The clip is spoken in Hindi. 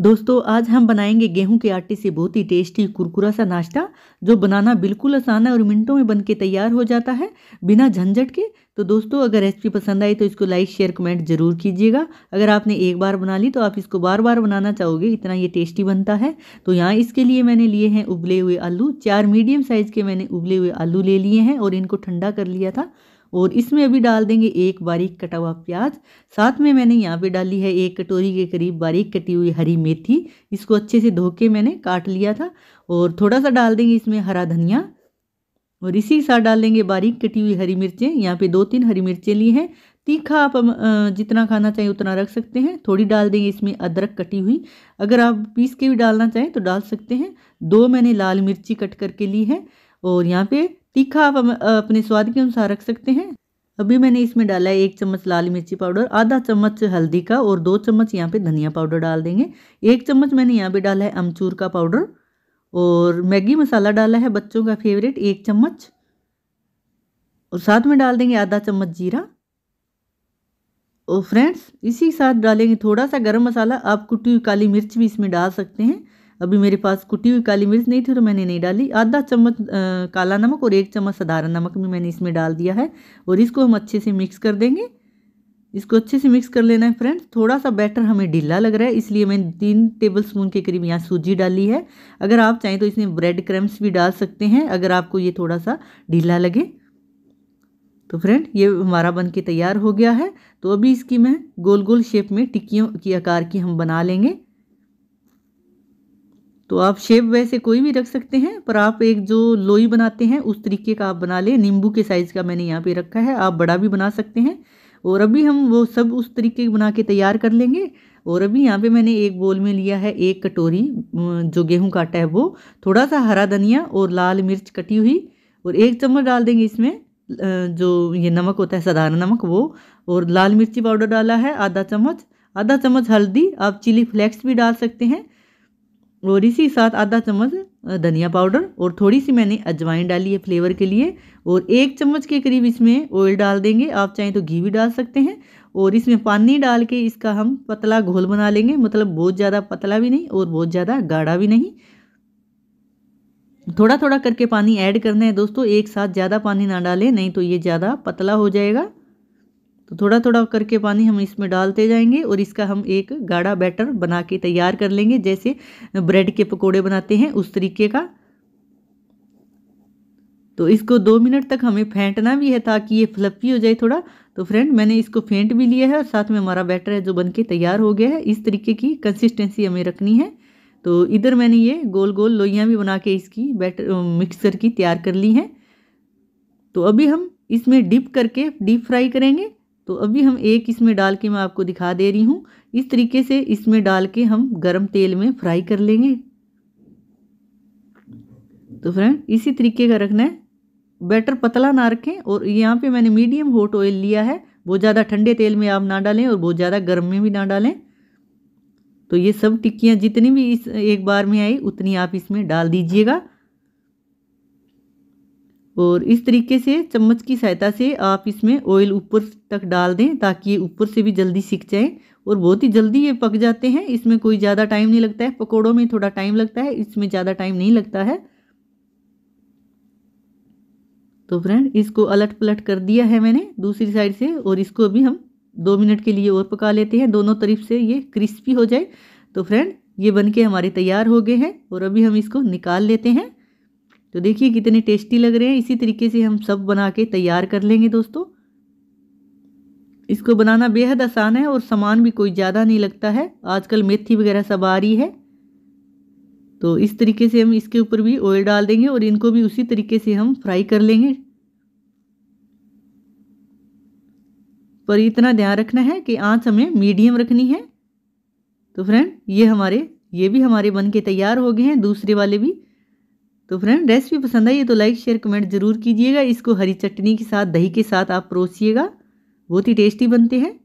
दोस्तों आज हम बनाएंगे गेहूं के आटे से बहुत ही टेस्टी कुरकुरा सा नाश्ता जो बनाना बिल्कुल आसान है और मिनटों में बनके तैयार हो जाता है बिना झंझट के तो दोस्तों अगर रेसिपी पसंद आई तो इसको लाइक शेयर कमेंट जरूर कीजिएगा अगर आपने एक बार बना ली तो आप इसको बार बार बनाना चाहोगे इतना ये टेस्टी बनता है तो यहाँ इसके लिए मैंने लिए हैं उबले हुए आलू चार मीडियम साइज़ के मैंने उबले हुए आलू ले लिए हैं और इनको ठंडा कर लिया था और इसमें अभी डाल देंगे एक बारीक कटा हुआ प्याज साथ में मैंने यहाँ पे डाली है एक कटोरी के करीब बारीक कटी हुई हरी मेथी इसको अच्छे से धो के मैंने काट लिया था और थोड़ा सा डाल देंगे इसमें हरा धनिया और इसी के साथ डाल देंगे बारीक कटी हुई हरी मिर्चें यहाँ पे दो तीन हरी मिर्चें ली हैं तीखा आप जितना खाना चाहें उतना रख सकते हैं थोड़ी डाल देंगे इसमें अदरक कटी हुई अगर आप पीस के भी डालना चाहें तो डाल सकते हैं दो मैंने लाल मिर्ची कट करके ली है और यहाँ पे तीखा आप अपने स्वाद के अनुसार रख सकते हैं अभी मैंने इसमें डाला है एक चम्मच लाल मिर्ची पाउडर आधा चम्मच हल्दी का और दो चम्मच यहाँ पे धनिया पाउडर डाल देंगे एक चम्मच मैंने यहाँ पे डाला है अमचूर का पाउडर और मैगी मसाला डाला है बच्चों का फेवरेट एक चम्मच और साथ में डाल देंगे आधा चम्मच जीरा और फ्रेंड्स इसी साथ डालेंगे थोड़ा सा गर्म मसाला आप कुटी काली मिर्च भी इसमें डाल सकते हैं अभी मेरे पास कुटी हुई काली मिर्च नहीं थी तो मैंने नहीं डाली आधा चम्मच काला नमक और एक चम्मच साधारण नमक भी मैंने इसमें डाल दिया है और इसको हम अच्छे से मिक्स कर देंगे इसको अच्छे से मिक्स कर लेना है फ्रेंड्स थोड़ा सा बैटर हमें ढीला लग रहा है इसलिए मैंने तीन टेबल स्पून के करीब यहाँ सूजी डाली है अगर आप चाहें तो इसमें ब्रेड क्रम्स भी डाल सकते हैं अगर आपको ये थोड़ा सा ढीला लगे तो फ्रेंड ये हमारा बन के तैयार हो गया है तो अभी इसकी मैं गोल गोल शेप में टिक्कियों की आकार की हम बना लेंगे तो आप शेप वैसे कोई भी रख सकते हैं पर आप एक जो लोई बनाते हैं उस तरीके का आप बना लें नींबू के साइज़ का मैंने यहाँ पे रखा है आप बड़ा भी बना सकते हैं और अभी हम वो सब उस तरीके बना के तैयार कर लेंगे और अभी यहाँ पे मैंने एक बोल में लिया है एक कटोरी जो गेहूँ का आटा है वो थोड़ा सा हरा धनिया और लाल मिर्च कटी हुई और एक चम्मच डाल देंगे इसमें जो ये नमक होता है साधारण नमक वो और लाल मिर्ची पाउडर डाला है आधा चम्मच आधा चम्मच हल्दी आप चिली फ्लेक्स भी डाल सकते हैं और इसी साथ आधा चम्मच धनिया पाउडर और थोड़ी सी मैंने अजवाइन डाली है फ्लेवर के लिए और एक चम्मच के करीब इसमें ऑयल डाल देंगे आप चाहें तो घी भी डाल सकते हैं और इसमें पानी डाल के इसका हम पतला घोल बना लेंगे मतलब बहुत ज़्यादा पतला भी नहीं और बहुत ज़्यादा गाढ़ा भी नहीं थोड़ा थोड़ा करके पानी ऐड करना है दोस्तों एक साथ ज़्यादा पानी ना डालें नहीं तो ये ज़्यादा पतला हो जाएगा तो थोड़ा थोड़ा करके पानी हम इसमें डालते जाएंगे और इसका हम एक गाढ़ा बैटर बना के तैयार कर लेंगे जैसे ब्रेड के पकोड़े बनाते हैं उस तरीके का तो इसको दो मिनट तक हमें फेंटना भी है ताकि ये फ्लफी हो जाए थोड़ा तो फ्रेंड मैंने इसको फेंट भी लिया है और साथ में हमारा बैटर है जो बन के तैयार हो गया है इस तरीके की कंसिस्टेंसी हमें रखनी है तो इधर मैंने ये गोल गोल लोइयाँ भी बना के इसकी बैटर मिक्सर की तैयार कर ली हैं तो अभी हम इसमें डिप करके डीप फ्राई करेंगे तो अभी हम एक इसमें डाल के मैं आपको दिखा दे रही हूँ इस तरीके से इसमें डाल के हम गरम तेल में फ्राई कर लेंगे तो फ्रेंड इसी तरीके का रखना है बैटर पतला ना रखें और यहाँ पे मैंने मीडियम हॉट ऑयल लिया है बहुत ज़्यादा ठंडे तेल में आप ना डालें और बहुत ज़्यादा गर्म में भी ना डालें तो ये सब टिक्कियाँ जितनी भी इस एक बार में आई उतनी आप इसमें डाल दीजिएगा और इस तरीके से चम्मच की सहायता से आप इसमें ऑयल ऊपर तक डाल दें ताकि ये ऊपर से भी जल्दी सीख जाएँ और बहुत ही जल्दी ये पक जाते हैं इसमें कोई ज़्यादा टाइम नहीं लगता है पकौड़ों में थोड़ा टाइम लगता है इसमें ज़्यादा टाइम नहीं लगता है तो फ्रेंड इसको अलट पलट कर दिया है मैंने दूसरी साइड से और इसको अभी हम दो मिनट के लिए और पका लेते हैं दोनों तरफ से ये क्रिस्पी हो जाए तो फ्रेंड ये बनके हमारे तैयार हो गए हैं और अभी हम इसको निकाल लेते हैं तो देखिए कितने टेस्टी लग रहे हैं इसी तरीके से हम सब बना के तैयार कर लेंगे दोस्तों इसको बनाना बेहद आसान है और सामान भी कोई ज़्यादा नहीं लगता है आजकल मेथी वगैरह सब आ रही है तो इस तरीके से हम इसके ऊपर भी ऑयल डाल देंगे और इनको भी उसी तरीके से हम फ्राई कर लेंगे पर इतना ध्यान रखना है कि आँच हमें मीडियम रखनी है तो फ्रेंड ये हमारे ये भी हमारे बन के तैयार हो गए हैं दूसरे वाले भी तो फ्रेंड रेसिपी पसंद आई है तो लाइक शेयर कमेंट ज़रूर कीजिएगा इसको हरी चटनी के साथ दही के साथ आप परोसीएगा बहुत ही टेस्टी बनते हैं